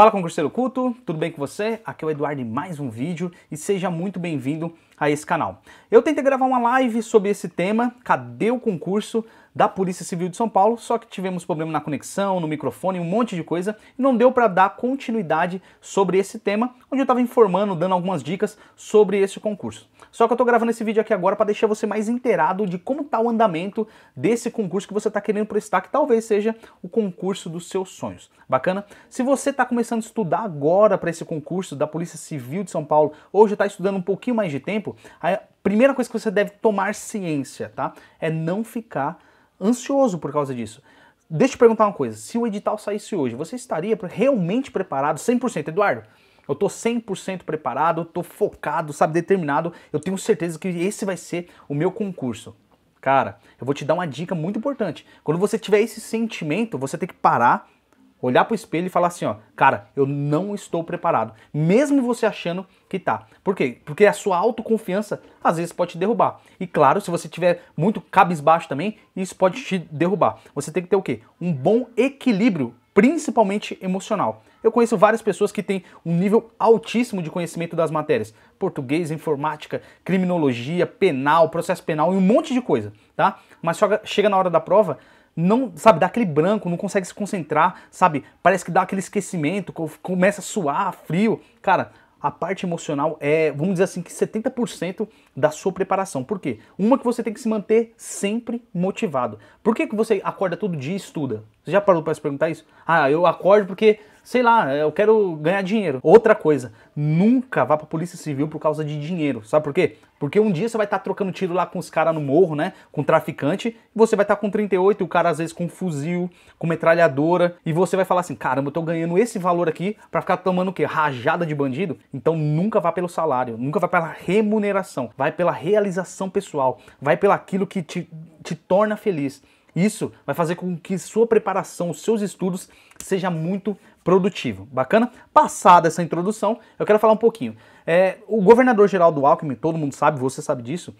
Fala concurseiro culto, tudo bem com você? Aqui é o Eduardo em mais um vídeo e seja muito bem-vindo a esse canal. Eu tentei gravar uma live sobre esse tema, cadê o concurso da Polícia Civil de São Paulo, só que tivemos problema na conexão, no microfone, um monte de coisa, e não deu para dar continuidade sobre esse tema, onde eu estava informando, dando algumas dicas sobre esse concurso. Só que eu estou gravando esse vídeo aqui agora para deixar você mais inteirado de como está o andamento desse concurso que você está querendo prestar, que talvez seja o concurso dos seus sonhos. Bacana? Se você está começando a estudar agora para esse concurso da Polícia Civil de São Paulo, ou já está estudando um pouquinho mais de tempo, tempo. A primeira coisa que você deve tomar ciência, tá? É não ficar ansioso por causa disso. Deixa eu te perguntar uma coisa. Se o edital saísse hoje, você estaria realmente preparado 100%, Eduardo? Eu tô 100% preparado, tô focado, sabe, determinado. Eu tenho certeza que esse vai ser o meu concurso. Cara, eu vou te dar uma dica muito importante. Quando você tiver esse sentimento, você tem que parar Olhar para o espelho e falar assim, ó, cara, eu não estou preparado. Mesmo você achando que tá. Por quê? Porque a sua autoconfiança às vezes pode te derrubar. E claro, se você tiver muito cabisbaixo também, isso pode te derrubar. Você tem que ter o quê? Um bom equilíbrio, principalmente emocional. Eu conheço várias pessoas que têm um nível altíssimo de conhecimento das matérias: português, informática, criminologia, penal, processo penal e um monte de coisa, tá? Mas chega na hora da prova, não, sabe, dá aquele branco, não consegue se concentrar, sabe? Parece que dá aquele esquecimento, começa a suar, frio. Cara, a parte emocional é, vamos dizer assim, que 70% da sua preparação. Por quê? Uma que você tem que se manter sempre motivado. Por que, que você acorda todo dia e estuda? Você já parou para se perguntar isso? Ah, eu acordo porque Sei lá, é, eu quero ganhar dinheiro. Outra coisa, nunca vá pra polícia civil por causa de dinheiro. Sabe por quê? Porque um dia você vai estar tá trocando tiro lá com os caras no morro, né? Com traficante, e você vai estar tá com 38, e o cara às vezes com fuzil, com metralhadora, e você vai falar assim: caramba, eu tô ganhando esse valor aqui para ficar tomando o quê? Rajada de bandido? Então nunca vá pelo salário, nunca vá pela remuneração, vai pela realização pessoal, vai pelo aquilo que te, te torna feliz. Isso vai fazer com que sua preparação, os seus estudos, seja muito produtivo. Bacana? Passada essa introdução, eu quero falar um pouquinho. É, o governador geral do Alckmin, todo mundo sabe, você sabe disso,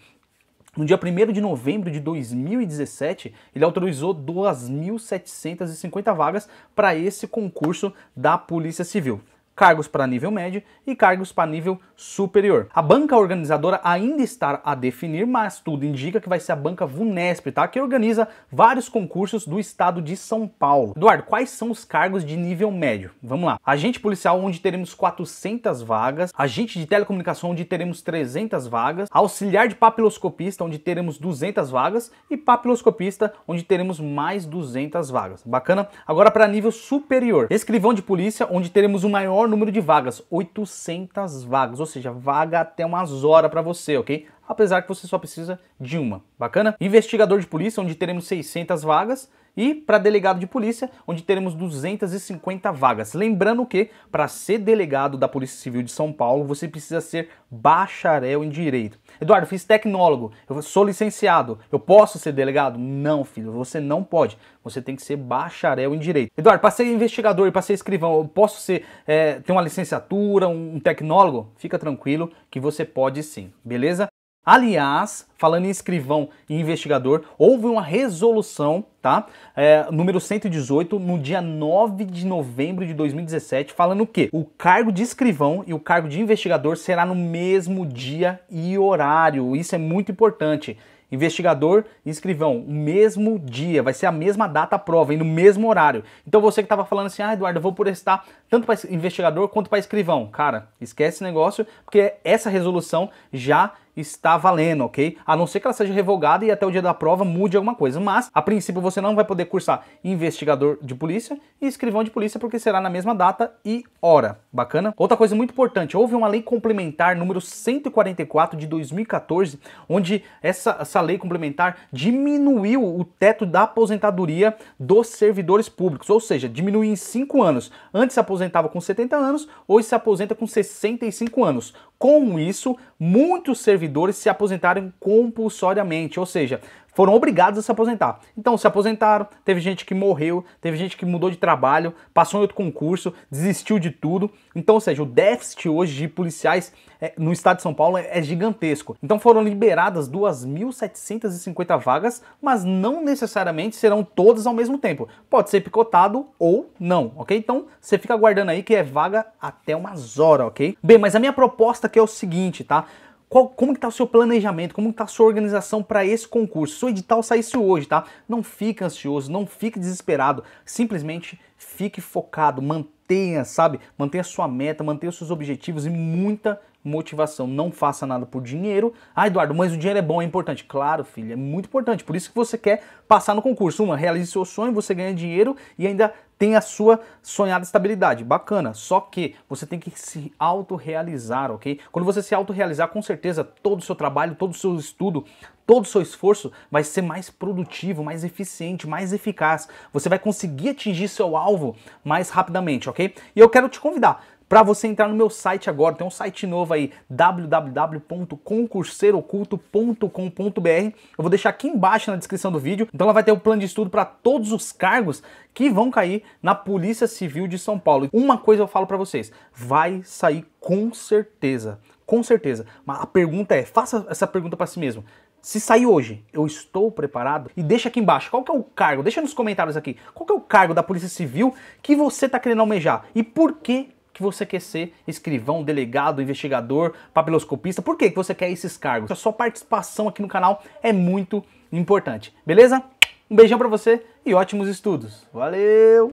no dia 1 de novembro de 2017, ele autorizou 2.750 vagas para esse concurso da Polícia Civil cargos para nível médio e cargos para nível superior. A banca organizadora ainda está a definir, mas tudo indica que vai ser a banca VUNESP, tá? Que organiza vários concursos do estado de São Paulo. Eduardo, quais são os cargos de nível médio? Vamos lá. Agente policial, onde teremos 400 vagas. Agente de telecomunicação, onde teremos 300 vagas. Auxiliar de papiloscopista, onde teremos 200 vagas. E papiloscopista, onde teremos mais 200 vagas. Bacana? Agora para nível superior. Escrivão de polícia, onde teremos o maior número de vagas, 800 vagas, ou seja, vaga até umas horas para você, ok? Apesar que você só precisa de uma, bacana? Investigador de polícia, onde teremos 600 vagas, e para delegado de polícia, onde teremos 250 vagas. Lembrando que, para ser delegado da Polícia Civil de São Paulo, você precisa ser bacharel em direito. Eduardo, fiz tecnólogo, eu sou licenciado, eu posso ser delegado? Não, filho, você não pode. Você tem que ser bacharel em direito. Eduardo, para ser investigador e para ser escrivão, eu posso ser, é, ter uma licenciatura, um tecnólogo? Fica tranquilo que você pode sim, beleza? Aliás, falando em escrivão e investigador, houve uma resolução, tá? É, número 118, no dia 9 de novembro de 2017, falando que o cargo de escrivão e o cargo de investigador será no mesmo dia e horário. Isso é muito importante investigador e escrivão, o mesmo dia, vai ser a mesma data a prova e no mesmo horário. Então você que estava falando assim, ah, Eduardo, eu vou prestar tá? tanto para investigador quanto para escrivão. Cara, esquece esse negócio, porque essa resolução já está valendo, ok? A não ser que ela seja revogada e até o dia da prova mude alguma coisa. Mas, a princípio, você não vai poder cursar investigador de polícia e escrivão de polícia, porque será na mesma data e hora. Bacana? Outra coisa muito importante, houve uma lei complementar número 144 de 2014, onde essa, essa lei complementar diminuiu o teto da aposentadoria dos servidores públicos, ou seja, diminuiu em 5 anos. Antes se aposentava com 70 anos, hoje se aposenta com 65 anos. Com isso, muitos servidores se aposentaram compulsoriamente, ou seja, foram obrigados a se aposentar. Então se aposentaram, teve gente que morreu, teve gente que mudou de trabalho, passou em outro concurso, desistiu de tudo. Então, ou seja, o déficit hoje de policiais é, no estado de São Paulo é, é gigantesco. Então foram liberadas 2.750 vagas, mas não necessariamente serão todas ao mesmo tempo. Pode ser picotado ou não, ok? Então você fica aguardando aí que é vaga até umas horas, ok? Bem, mas a minha proposta aqui é o seguinte, tá? Qual, como está o seu planejamento, como está a sua organização para esse concurso. Se o edital saísse hoje, tá? Não fique ansioso, não fique desesperado, simplesmente fique focado, mantenha, sabe? Mantenha sua meta, mantenha seus objetivos e muita motivação. Não faça nada por dinheiro. Ah, Eduardo, mas o dinheiro é bom, é importante. Claro, filho, é muito importante. Por isso que você quer passar no concurso. Uma, realize seu sonho, você ganha dinheiro e ainda tem a sua sonhada estabilidade. Bacana. Só que você tem que se autorrealizar, ok? Quando você se autorrealizar, com certeza todo o seu trabalho, todo o seu estudo, todo o seu esforço vai ser mais produtivo, mais eficiente, mais eficaz. Você vai conseguir atingir seu alvo mais rapidamente, ok? E eu quero te convidar para você entrar no meu site agora, tem um site novo aí, www.concurseiroculto.com.br. Eu vou deixar aqui embaixo na descrição do vídeo. Então lá vai ter o um plano de estudo para todos os cargos que vão cair na Polícia Civil de São Paulo. Uma coisa eu falo para vocês, vai sair com certeza, com certeza. Mas a pergunta é, faça essa pergunta para si mesmo. Se sair hoje, eu estou preparado? E deixa aqui embaixo, qual que é o cargo? Deixa nos comentários aqui. Qual que é o cargo da Polícia Civil que você está querendo almejar? E por que que você quer ser escrivão, delegado, investigador, papiloscopista, por que, que você quer esses cargos. A sua participação aqui no canal é muito importante, beleza? Um beijão para você e ótimos estudos. Valeu!